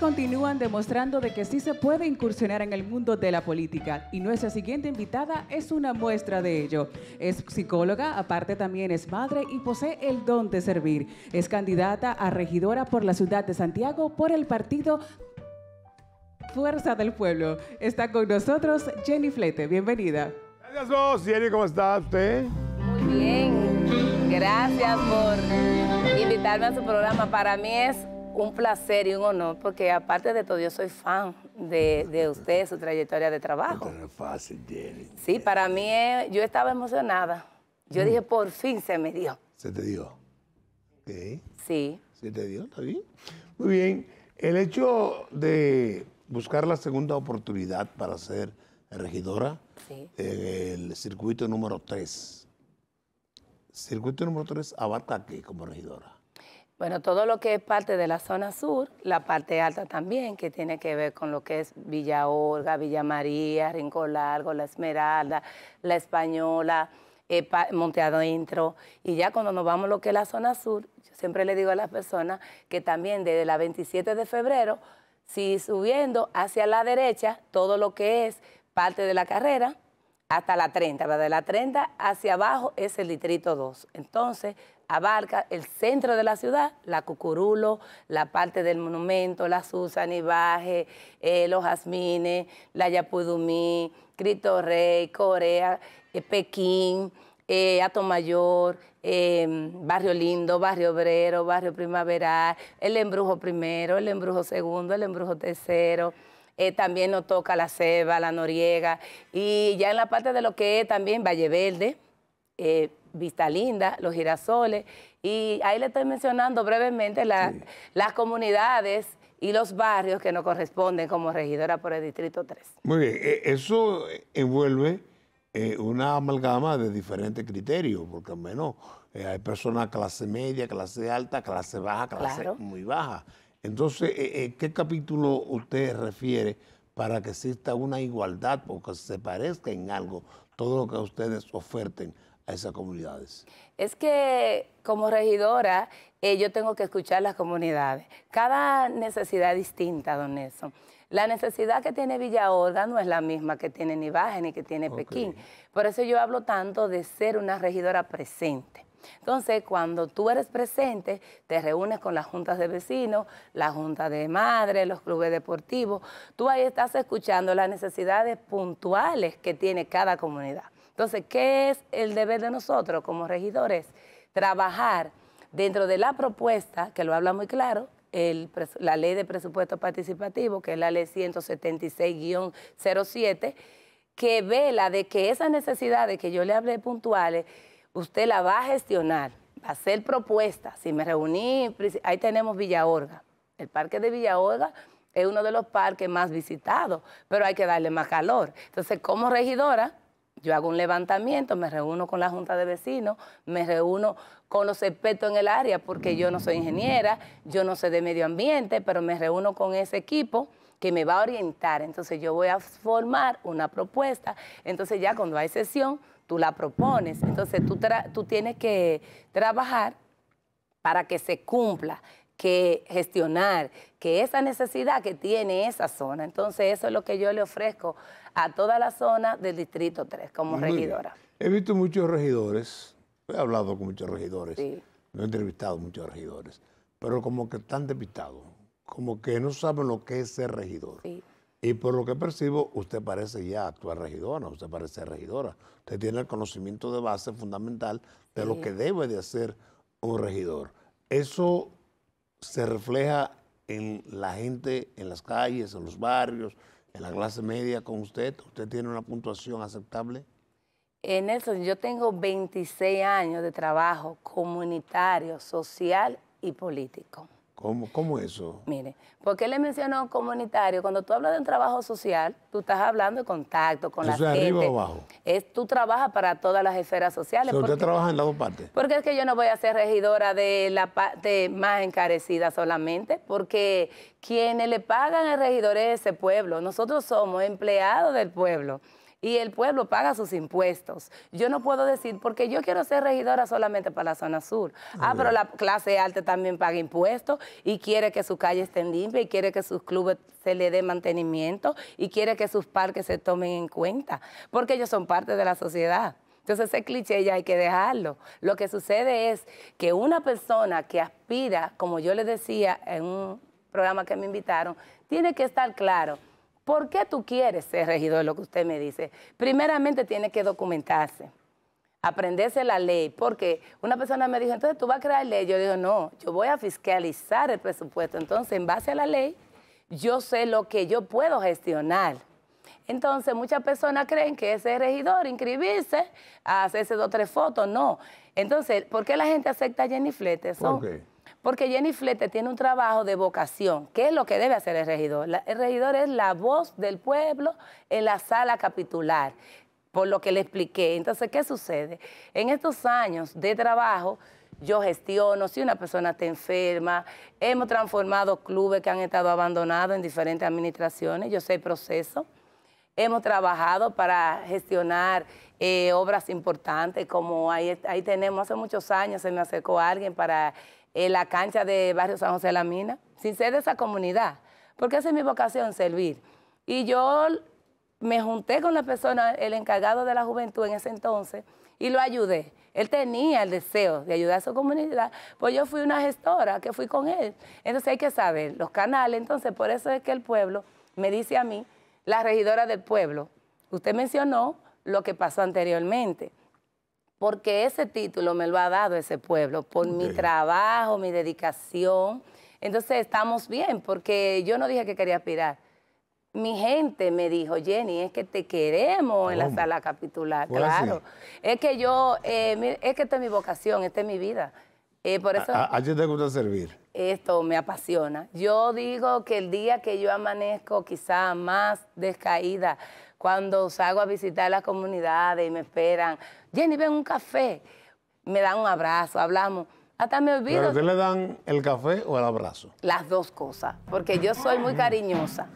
continúan demostrando de que sí se puede incursionar en el mundo de la política y nuestra siguiente invitada es una muestra de ello. Es psicóloga, aparte también es madre y posee el don de servir. Es candidata a regidora por la ciudad de Santiago por el partido Fuerza del Pueblo. Está con nosotros Jenny Flete, bienvenida. Gracias vos, Jenny, ¿cómo está usted? Muy bien, gracias por invitarme a su programa. Para mí es un placer y un honor, porque aparte de todo, yo soy fan de, de usted, su trayectoria de trabajo. No es fácil, Jenny. Sí, para mí, yo estaba emocionada. Yo mm. dije, por fin se me dio. Se te dio. Sí. Se te dio, está bien. Muy bien. El hecho de buscar la segunda oportunidad para ser regidora el circuito número 3. ¿Circuito número 3 abarca qué como regidora? Bueno, todo lo que es parte de la zona sur, la parte alta también, que tiene que ver con lo que es Villa Olga, Villa María, Rincón Largo, La Esmeralda, La Española, eh, Monteado intro, Y ya cuando nos vamos a lo que es la zona sur, yo siempre le digo a las personas que también desde la 27 de febrero, si subiendo hacia la derecha, todo lo que es parte de la carrera, hasta la 30, ¿verdad? De la 30 hacia abajo es el litrito 2. Entonces, abarca el centro de la ciudad, la Cucurulo, la parte del monumento, la Susan Nibaje, eh, los Jazmines, la Yapudumí, Cristo Rey, Corea, eh, Pekín, eh, Atomayor, em, Barrio Lindo, Barrio Obrero, Barrio Primaveral, el Embrujo primero, el Embrujo segundo, el Embrujo tercero. Eh, también nos toca la ceba, la noriega, y ya en la parte de lo que es también Valle Verde, eh, Vista Linda, Los Girasoles, y ahí le estoy mencionando brevemente las comunidades y los barrios que nos corresponden como regidora por el Distrito 3. Muy bien, eh, eso envuelve eh, una amalgama de diferentes criterios, porque al menos hay personas clase media, clase alta, clase baja, clase muy baja. Entonces, ¿qué capítulo usted refiere para que exista una igualdad porque se parezca en algo todo lo que ustedes oferten a esas comunidades? Es que como regidora eh, yo tengo que escuchar las comunidades. Cada necesidad es distinta, don Nelson. La necesidad que tiene Villa Oda no es la misma que tiene Nivaje ni que tiene Pekín. Por eso yo hablo tanto de ser una regidora presente. Entonces, cuando tú eres presente, te reúnes con las juntas de vecinos, la junta de madres, los clubes deportivos. Tú ahí estás escuchando las necesidades puntuales que tiene cada comunidad. Entonces, ¿qué es el deber de nosotros como regidores? Trabajar dentro de la propuesta, que lo habla muy claro, la ley de presupuesto participativo, que es la ley 176-07, que vela de que esas necesidades que yo le hablé puntuales, usted la va a gestionar, va a hacer propuestas. Si me reuní, pues, ahí tenemos Villa Orga. El parque de Villa Orga es uno de los parques más visitados, pero hay que darle más calor. Entonces, como regidora, yo hago un levantamiento, me reúno con la Junta de Vecinos, me reúno con los expertos en el área, porque yo no soy ingeniera, yo no sé de medio ambiente, pero me reúno con ese equipo que me va a orientar. Entonces yo voy a formar una propuesta. Entonces ya cuando hay sesión, tú la propones. Entonces tú, tú tienes que trabajar para que se cumpla que gestionar, que esa necesidad que tiene esa zona. Entonces, eso es lo que yo le ofrezco a toda la zona del Distrito 3 como regidora. He visto muchos regidores, he hablado con muchos regidores, he entrevistado muchos regidores, pero como que están depitados, como que no saben lo que es ser regidor. Y por lo que percibo, usted parece ya actuar regidora, usted parece regidora. Usted tiene el conocimiento de base fundamental de lo que debe de hacer un regidor. Eso se refleja en la gente, en las calles, en los barrios, en la clase media con usted? ¿Usted tiene una puntuación aceptable? En eh, Nelson, yo tengo 26 años de trabajo comunitario, social y político. ¿Cómo, eso? Mire, porque le mencionó comunitario, cuando tú hablas de un trabajo social, tú estás hablando de contacto con la es gente. arriba abajo? Es, tú trabajas para todas las esferas sociales. Pero usted trabaja en las dos partes. Porque es que yo no voy a ser regidora de la parte más encarecida solamente, porque quienes le pagan al regidor es ese pueblo. Nosotros somos empleados del pueblo y el pueblo paga sus impuestos. Yo no puedo decir, porque yo quiero ser regidora solamente para la zona sur. Ah, pero la clase alta también paga impuestos y quiere que sus calles estén limpias y quiere que sus clubes se le dé mantenimiento y quiere que sus parques se tomen en cuenta, porque ellos son parte de la sociedad. Entonces ese cliché ya hay que dejarlo. Lo que sucede es que una persona que aspira, como yo les decía en un programa que me invitaron, tiene que estar claro ¿Por qué tú quieres ser regidor? Lo que usted me dice. Primeramente tiene que documentarse, aprenderse la ley, porque una persona me dijo, entonces tú vas a crear ley. Yo digo, no, yo voy a fiscalizar el presupuesto. Entonces, en base a la ley, yo sé lo que yo puedo gestionar. Entonces, muchas personas creen que ese regidor, inscribirse, hacerse dos o tres fotos, no. Entonces, ¿por qué la gente acepta a Jenny Flete? Porque Jenny Flete tiene un trabajo de vocación. ¿Qué es lo que debe hacer el regidor? el regidor es la voz del pueblo en la sala capitular, por lo que le expliqué. Entonces, ¿qué sucede? En estos años de trabajo, yo gestiono, si una persona está enferma, hemos transformado clubes que han estado abandonados en diferentes administraciones, yo sé el proceso. Hemos trabajado para gestionar eh, obras importantes, como ahí tenemos, hace muchos años se me acercó alguien para en la cancha de Barrio San José de la Mina, sin ser de esa comunidad, porque esa es mi vocación, servir. Y yo me junté con la persona, el encargado de la juventud en ese entonces, y lo ayudé. Él tenía el deseo de ayudar a su comunidad, pues yo fui una gestora que fui con él. Entonces hay que saber los canales, entonces por eso es que el pueblo me dice a mí, la regidora del pueblo, usted mencionó lo que pasó anteriormente porque ese título me lo ha dado ese pueblo, por mi trabajo, mi dedicación. Entonces estamos bien, porque yo no dije que quería aspirar. Mi gente me dijo, Jenny, es que te queremos en la sala capitular, claro. Es que yo, eh, es que esta es mi vocación, esta es mi vida. Eh, por eso, a, quién a te gusta servir? Esto me apasiona. Yo digo que el día que yo amanezco quizá más descaída, cuando salgo a visitar las comunidades y me esperan, Jenny, ven un café, me dan un abrazo, hablamos. Hasta me olvido. ¿Pero qué le dan el café o el abrazo? Las dos cosas, porque yo soy muy cariñosa. ¿Con,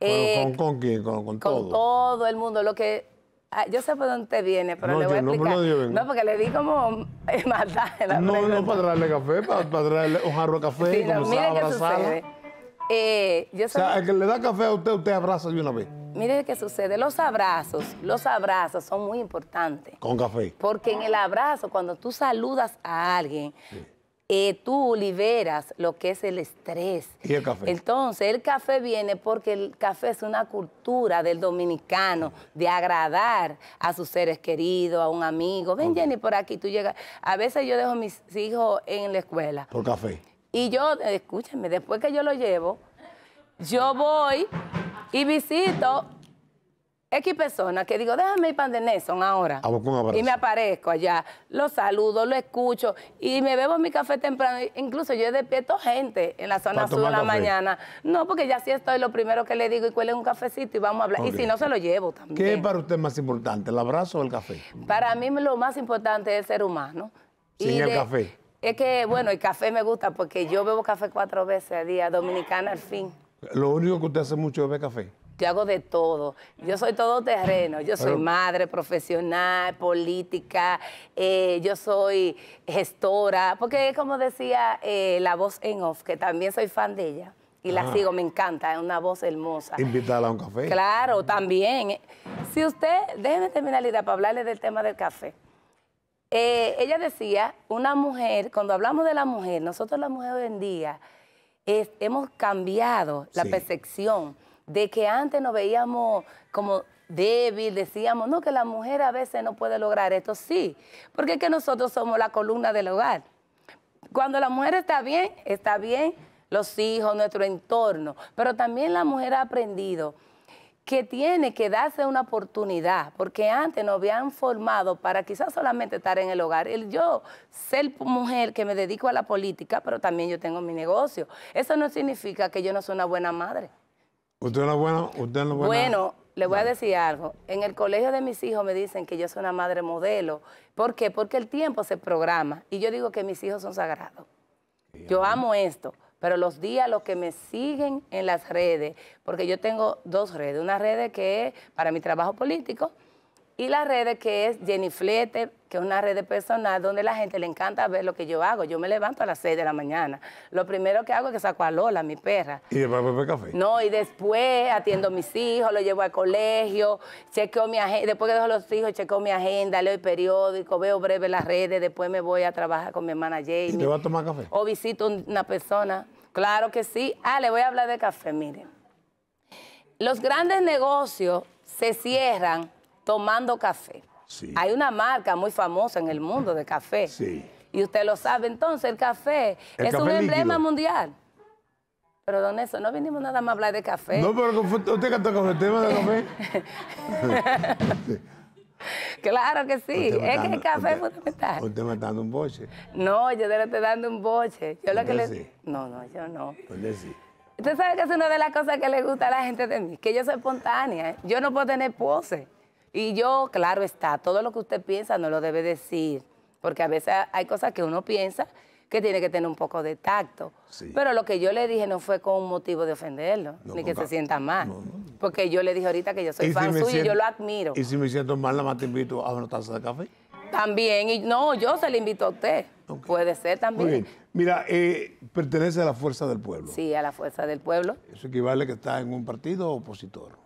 eh, ¿Con quién? Con, con, con todo. el mundo. Lo que ah, yo sé por dónde viene, pero le voy a explicar. No, porque le di como eh, No, no para traerle café, para, traerle un jarro de café, sí, un como mire qué sucede. Eh, yo o sea, el que le da café a usted, usted abraza de una vez mire qué sucede, los abrazos, los abrazos son muy importantes. Con café. Porque en el abrazo, cuando tú saludas a alguien, eh, tú liberas lo que es el estrés. Y el café. Entonces, el café viene porque el café es una cultura del dominicano de agradar a sus seres queridos, a un amigo. Ven, Jenny, por aquí, tú llegas. A veces yo dejo a mis hijos en la escuela. Por café. Y yo, escúchame, después que yo lo llevo, yo voy y visito X personas que digo, déjame ir para de Nelson ahora. Ah, y me aparezco allá, lo saludo, lo escucho y me bebo mi café temprano. Incluso yo despierto gente en la zona sur de la mañana. No, porque ya sí estoy, lo primero que le digo, y cuál es un cafecito y vamos a hablar. Y si no, se lo llevo también. ¿Qué es para usted más importante, el abrazo o el café? Para mí lo más importante es ser humano. Sin y el café. Es que, bueno, el café me gusta porque yo bebo café cuatro veces al día, dominicana al fin. Lo único que usted hace mucho es beber café. Yo hago de todo. Yo soy todo terreno. Yo soy madre, profesional, política. Eh, yo soy gestora. Porque, es como decía eh, la voz en off, que también soy fan de ella. Y la ah. sigo, me encanta, es una voz hermosa. Invitarla a un café. Claro, también. Si usted, déjeme terminar, para hablarle del tema del café. Eh, ella decía, una mujer, cuando hablamos de la mujer, nosotros la mujer hoy en día, hemos cambiado la percepción de que antes nos veíamos como débil, decíamos, no, que la mujer a veces no puede lograr esto, sí, porque es que nosotros somos la columna del hogar. Cuando la mujer está bien, está bien los hijos, nuestro entorno, pero también la mujer ha aprendido que tiene que darse una oportunidad, porque antes nos habían formado para quizás solamente estar en el hogar. El yo ser mujer que me dedico a la política, pero también yo tengo mi negocio. Eso no significa que yo no soy una buena madre. ¿Usted es la buena? Usted es buena... Bueno, le voy a decir algo. En el colegio de mis hijos me dicen que yo soy una madre modelo. ¿Por qué? Porque el tiempo se programa. Y yo digo que mis hijos son sagrados. Yo amo esto pero los días los que me siguen en las redes, porque yo tengo dos redes, una red que es para mi trabajo político y la red que es Jenny Flete, que es una red personal donde la gente le encanta ver lo que yo hago. Yo me levanto a las 6 de la mañana. Lo primero que hago es que saco a Lola, mi perra. ¿Y después beber café? No, y después atiendo a mis hijos, los llevo al colegio, chequeo mi agenda, después que dejo a los hijos, chequeo mi agenda, leo el periódico, veo breve las redes, después me voy a trabajar con mi hermana Jamie. ¿Y te vas a tomar café? O visito una persona Claro que sí. Ah, le voy a hablar de café, miren. Los grandes negocios se cierran tomando café. Sí. Hay una marca muy famosa en el mundo de café. Sí. Y usted lo sabe, entonces el café es un emblema mundial. Pero don eso, no vinimos nada más a hablar de café. No, pero usted cantó con el tema de café. claro que sí, es que el café usted, es fundamental. ¿Usted me está dando un boche? No, yo no le dando un boche. Yo No, no, yo no. ¿Usted sí? Usted sabe que es una de las cosas que le gusta a la gente de mí, que yo soy espontánea. Yo no puedo tener pose. Y yo, claro está, todo lo que usted piensa no lo debe decir, porque a veces hay cosas que uno piensa que tiene que tener un poco de tacto. Pero lo que yo le dije no fue con un motivo de ofenderlo, ni que se sienta mal. Porque yo le dije ahorita que yo soy fan suyo y yo lo admiro. ¿Y si me siento mal, la más te invito a una taza de café? También, y no, yo se le invito a usted. Puede ser también. Mira, eh, pertenece a la fuerza del pueblo. Sí, a la fuerza del pueblo. Eso equivale a que está en un partido opositor.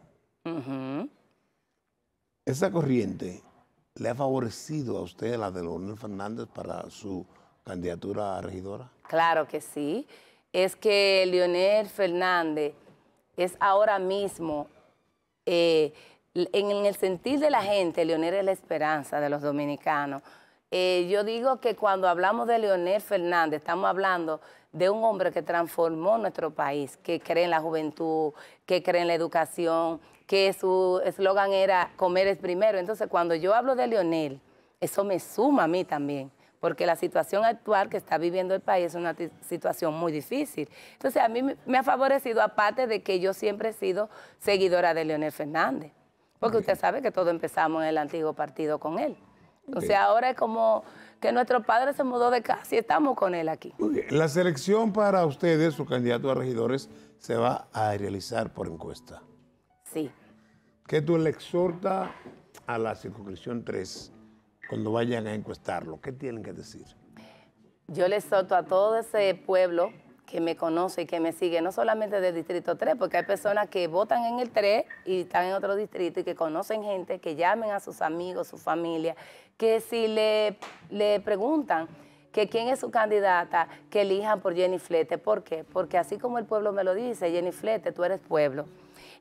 Esa corriente le ha favorecido a usted, la de Leonel Fernández, para su candidatura a regidora? Claro que sí. Es que Leonel Fernández es ahora mismo, eh, en, el sentir de la gente, Leonel es la esperanza de los dominicanos. Eh, yo digo que cuando hablamos de Leonel Fernández, estamos hablando de un hombre que transformó nuestro país, que cree en la juventud, que cree en la educación, que su eslogan era comer es primero. Entonces, cuando yo hablo de Leonel, eso me suma a mí también porque la situación actual que está viviendo el país es una situación muy difícil. Entonces, a mí me ha favorecido, aparte de que yo siempre he sido seguidora de Leonel Fernández, porque usted sabe que todo empezamos en el antiguo partido con él. Entonces, sea, ahora es como que nuestro padre se mudó de casa y estamos con él aquí. La selección para ustedes, su candidato a regidores, se va a realizar por encuesta. Sí. ¿Qué tú le exhorta a la circunscripción 3? cuando vayan a encuestarlo? ¿Qué tienen que decir? Yo les soto a todo ese pueblo que me conoce y que me sigue, no solamente del Distrito 3, porque hay personas que votan en el 3 y están en otro distrito y que conocen gente, que llamen a sus amigos, su familia, que si le, le preguntan que quién es su candidata, que elijan por Jenny Flete. ¿Por qué? Porque así como el pueblo me lo dice, Jenny Flete, tú eres pueblo.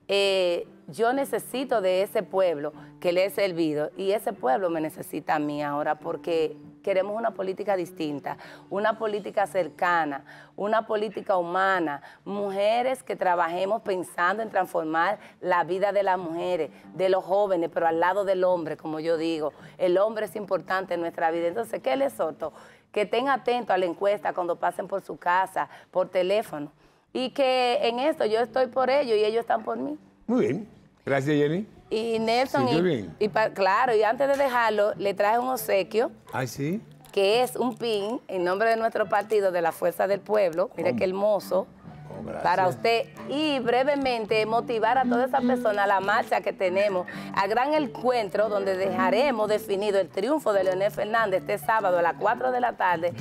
Eh, yo necesito de ese pueblo que le he servido y ese pueblo me necesita a mí ahora porque queremos una política distinta, una política cercana, una política humana, mujeres que trabajemos pensando en transformar la vida de las mujeres, de los jóvenes, pero al lado del hombre, como yo digo, el hombre es importante en nuestra vida. Entonces, ¿qué les soto? Que estén atentos a la encuesta cuando pasen por su casa, por teléfono y que en esto yo estoy por ellos y ellos están por mí. Muy bien. Gracias, Jenny. Y Nelson, y, y claro, y antes de dejarlo, le traje un obsequio. Ah, sí. Que es un pin en nombre de nuestro partido, de la Fuerza del Pueblo. Mira que qué hermoso para usted y brevemente motivar a toda esa persona a la marcha que tenemos, a gran encuentro donde dejaremos definido el triunfo de Leonel Fernández este sábado a las 4 de la tarde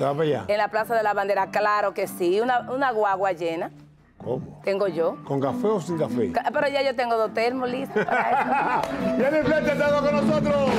en la Plaza de la Bandera. Claro que sí, una, guagua llena. ¿Cómo? Tengo yo. ¿Con café o sin café? Pero ya yo tengo dos termos listos para eso. con nosotros.